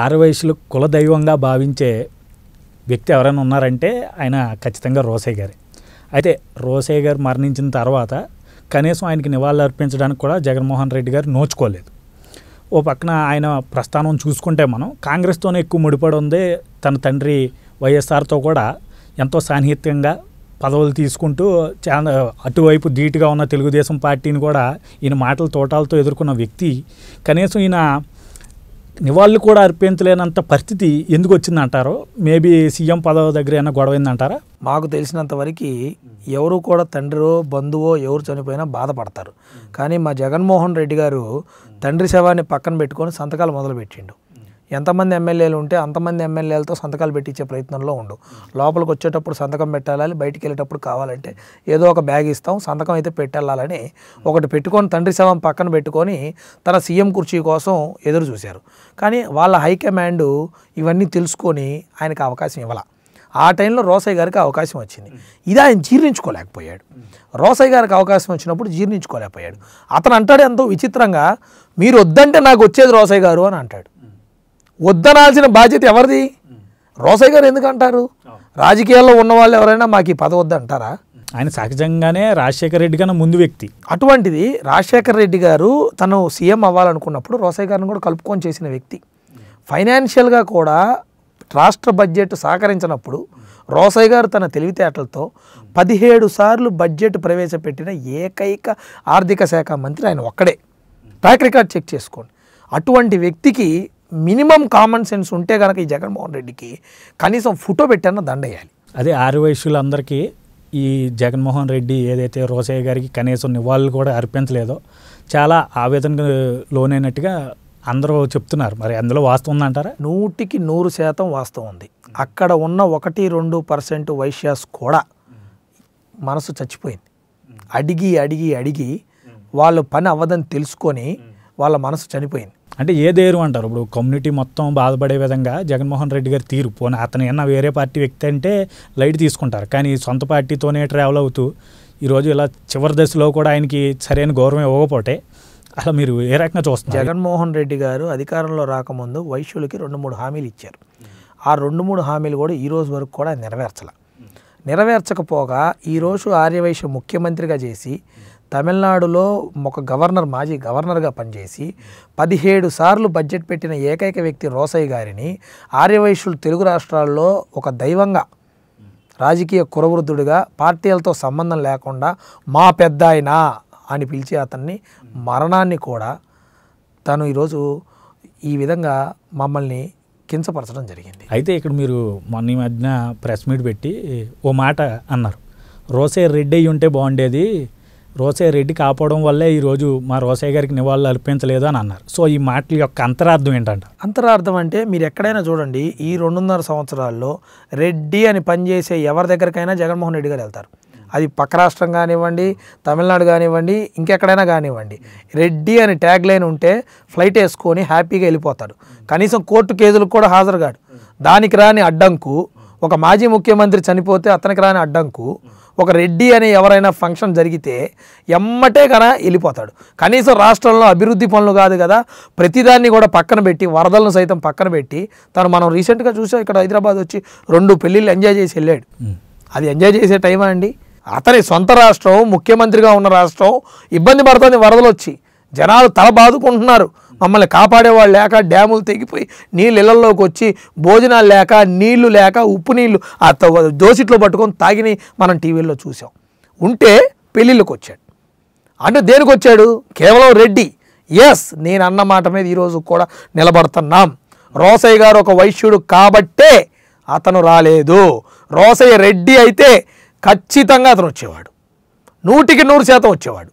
ఆరు కుల కులదైవంగా భావించే వ్యక్తి ఎవరైనా ఉన్నారంటే ఆయన ఖచ్చితంగా రోసయ్య గారే అయితే రోసయ్య గారు మరణించిన తర్వాత కనీసం ఆయనకి నివాళులు అర్పించడానికి కూడా జగన్మోహన్ రెడ్డి గారు నోచుకోలేదు ఓ పక్కన ఆయన ప్రస్థానం చూసుకుంటే మనం కాంగ్రెస్తోనే ఎక్కువ ముడిపడి ఉంది తన తండ్రి వైఎస్ఆర్తో కూడా ఎంతో సాన్నిహిత్యంగా పదవులు తీసుకుంటూ చాలా అటువైపు ధీటుగా ఉన్న తెలుగుదేశం పార్టీని కూడా ఈయన మాటల తోటాలతో ఎదుర్కొన్న వ్యక్తి కనీసం ఈయన నివాళులు కూడా అర్పించలేనంత పరిస్థితి ఎందుకు వచ్చిందంటారో మేబీ సీఎం పదవి దగ్గర ఏమైనా గొడవ ఏందంటారా మాకు తెలిసినంత వరకు ఎవరు కూడా తండ్రో బంధువో ఎవరు చనిపోయినా బాధపడతారు కానీ మా జగన్మోహన్ రెడ్డి గారు తండ్రి శవాన్ని పక్కన పెట్టుకొని సంతకాలు మొదలుపెట్టిండు ఎంతమంది ఎమ్మెల్యేలు ఉంటే అంతమంది ఎమ్మెల్యేలతో సంతకాలు పెట్టించే ప్రయత్నంలో ఉండు లోపలికి వచ్చేటప్పుడు సంతకం పెట్టాలని బయటికి వెళ్ళేటప్పుడు కావాలంటే ఏదో ఒక బ్యాగ్ ఇస్తాం సంతకం అయితే పెట్టాలని ఒకటి పెట్టుకొని తండ్రి శవం పక్కన పెట్టుకొని తన సీఎం కుర్చీ కోసం ఎదురు చూశారు కానీ వాళ్ళ హైకమాండ్ ఇవన్నీ తెలుసుకొని ఆయనకు అవకాశం ఇవ్వాల ఆ టైంలో రోసయ్య గారికి అవకాశం వచ్చింది ఇది ఆయన జీర్ణించుకోలేకపోయాడు రోసయ్య గారికి అవకాశం వచ్చినప్పుడు జీర్ణించుకోలేకపోయాడు అతను అంటాడు ఎంతో విచిత్రంగా మీరు వద్దంటే నాకు వచ్చేది రోసయ్య గారు అని అంటాడు వద్దనాల్సిన బాధ్యత ఎవరిది రోసయ్య గారు ఎందుకంటారు రాజకీయాల్లో ఉన్న వాళ్ళు ఎవరైనా మాకు ఈ పదవి వద్దంటారా ఆయన సహజంగానే రాజశేఖర రెడ్డి కన్నా ముందు వ్యక్తి అటువంటిది రాజశేఖర రెడ్డి గారు తను సీఎం అవ్వాలనుకున్నప్పుడు రోసయ్య గారిని కూడా కలుపుకొని చేసిన వ్యక్తి ఫైనాన్షియల్గా కూడా రాష్ట్ర బడ్జెట్ సహకరించినప్పుడు రోసయ్య గారు తన తెలివితేటలతో పదిహేడు సార్లు బడ్జెట్ ప్రవేశపెట్టిన ఏకైక ఆర్థిక శాఖ మంత్రి ఆయన ఒక్కడే ట్రాక్ రికార్డ్ చెక్ చేసుకోండి అటువంటి వ్యక్తికి మినిమం కామన్ సెన్స్ ఉంటే కనుక ఈ జగన్మోహన్ రెడ్డికి కనీసం ఫోటో పెట్టాన దండేయాలి అదే ఆరు వయసులందరికీ ఈ జగన్మోహన్ రెడ్డి ఏదైతే రోసయ్య గారికి కనీసం నివాళులు కూడా అర్పించలేదో చాలా ఆవేదన లోనైనట్టుగా అందరూ చెప్తున్నారు మరి అందులో వాస్తవం ఉందంటారా నూటికి నూరు శాతం వాస్తవం ఉంది అక్కడ ఉన్న ఒకటి రెండు పర్సెంట్ వైశ్యాస్ కూడా మనసు చచ్చిపోయింది అడిగి అడిగి అడిగి వాళ్ళ పని అవ్వదని తెలుసుకొని వాళ్ళ మనసు చనిపోయింది అంటే ఏ ఏదేరు అంటారు ఇప్పుడు కమ్యూనిటీ మొత్తం బాధపడే విధంగా జగన్మోహన్ రెడ్డి గారి తీరు పోనీ అతను ఏమన్నా వేరే పార్టీ వ్యక్తి అంటే లైట్ తీసుకుంటారు కానీ సొంత పార్టీతోనే ట్రావెల్ అవుతూ ఈరోజు ఇలా చివరి దశలో కూడా ఆయనకి సరైన గౌరవం ఇవ్వకపోతే అలా మీరు ఏ రకంగా చూస్తారు జగన్మోహన్ రెడ్డి గారు అధికారంలో రాకముందు వైశ్యులకి రెండు మూడు హామీలు ఇచ్చారు ఆ రెండు మూడు హామీలు కూడా ఈ రోజు వరకు కూడా నెరవేర్చలే నెరవేర్చకపోగా ఈరోజు ఆర్యవైశ్య ముఖ్యమంత్రిగా చేసి తమిళనాడులో ఒక గవర్నర్ మాజీ గవర్నర్గా పనిచేసి పదిహేడు సార్లు బడ్జెట్ పెట్టిన ఏకైక వ్యక్తి రోసయ్య గారిని ఆర్యవైశ్యులు తెలుగు రాష్ట్రాల్లో ఒక దైవంగా రాజకీయ కురవృద్ధుడిగా పార్టీలతో సంబంధం లేకుండా మా పెద్ద ఆయన అని పిలిచి అతన్ని మరణాన్ని కూడా తను ఈరోజు ఈ విధంగా మమ్మల్ని కించపరచడం జరిగింది అయితే ఇక్కడ మీరు మొన్న మధ్యన ప్రెస్ మీట్ పెట్టి ఓ మాట అన్నారు రోసే రెడ్డి అయ్యి ఉంటే బాగుండేది రోసే రెడ్డి కాపాడడం వల్లే ఈరోజు మా రోసే గారికి నివాళులు అర్పించలేదు అని అన్నారు సో ఈ మాటల యొక్క అంతరార్థం ఏంటంట అంతరార్థం అంటే మీరు ఎక్కడైనా చూడండి ఈ రెండున్నర సంవత్సరాల్లో రెడ్డి అని పనిచేసే ఎవరి దగ్గరికైనా జగన్మోహన్ రెడ్డి గారు వెళ్తారు అది పక్క రాష్ట్రం కానివ్వండి తమిళనాడు కానివ్వండి ఇంకెక్కడైనా కానివ్వండి రెడ్డి అని ట్యాగ్ లైన్ ఉంటే ఫ్లైట్ వేసుకొని హ్యాపీగా వెళ్ళిపోతాడు కనీసం కోర్టు కేసులకు కూడా హాజరుగాడు దానికి రాని అడ్డంకు ఒక మాజీ ముఖ్యమంత్రి చనిపోతే అతనికి రాని అడ్డంకు ఒక రెడ్డి అని ఎవరైనా ఫంక్షన్ జరిగితే ఎమ్మటే కన వెళ్ళిపోతాడు కనీసం రాష్ట్రంలో అభివృద్ధి పనులు కాదు కదా ప్రతిదాన్ని కూడా పక్కన పెట్టి వరదలను సైతం పక్కన పెట్టి తను మనం రీసెంట్గా చూసాం ఇక్కడ హైదరాబాద్ వచ్చి రెండు పెళ్ళిళ్ళు ఎంజాయ్ చేసి వెళ్ళాడు అది ఎంజాయ్ చేసే టైమా అండి అతని సొంత రాష్ట్రం ముఖ్యమంత్రిగా ఉన్న రాష్ట్రం ఇబ్బంది పడుతుంది వరదలు వచ్చి జనాలు తల బాదుకుంటున్నారు మమ్మల్ని కాపాడేవాళ్ళు లేక డ్యాములు తెగిపోయి నీళ్ళు ఇళ్లలోకి వచ్చి భోజనాలు లేక నీళ్లు లేక ఉప్పు నీళ్లు ఆ దోసిట్లో పట్టుకొని తాగిని మనం టీవీల్లో చూసాం ఉంటే పెళ్ళిళ్ళకి వచ్చాడు అంటే దేనికి వచ్చాడు కేవలం రెడ్డి ఎస్ నేను అన్న మాట మీద ఈరోజు కూడా నిలబడుతున్నాం రోసయ్య గారు ఒక వైశ్యుడు కాబట్టే అతను రాలేదు రోసయ్య రెడ్డి అయితే ఖచ్చితంగా అతను వచ్చేవాడు నూటికి నూరు శాతం వచ్చేవాడు